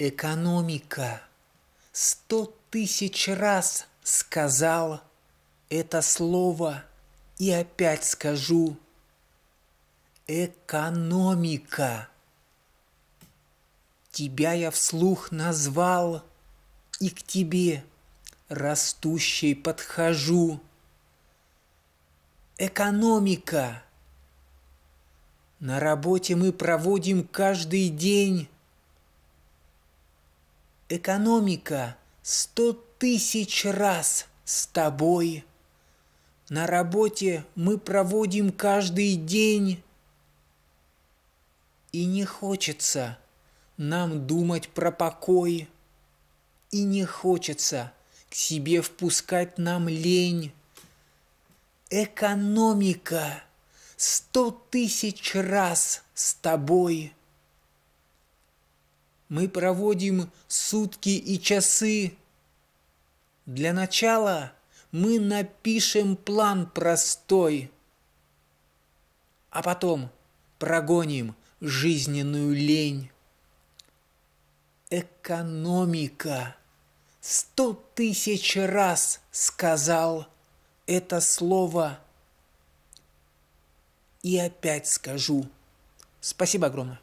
Экономика. Сто тысяч раз сказал это слово и опять скажу. Экономика. Тебя я вслух назвал и к тебе растущей подхожу. Экономика. На работе мы проводим каждый день Экономика сто тысяч раз с тобой. На работе мы проводим каждый день. И не хочется нам думать про покой. И не хочется к себе впускать нам лень. Экономика сто тысяч раз с тобой – мы проводим сутки и часы. Для начала мы напишем план простой, а потом прогоним жизненную лень. Экономика. Сто тысяч раз сказал это слово. И опять скажу. Спасибо огромное.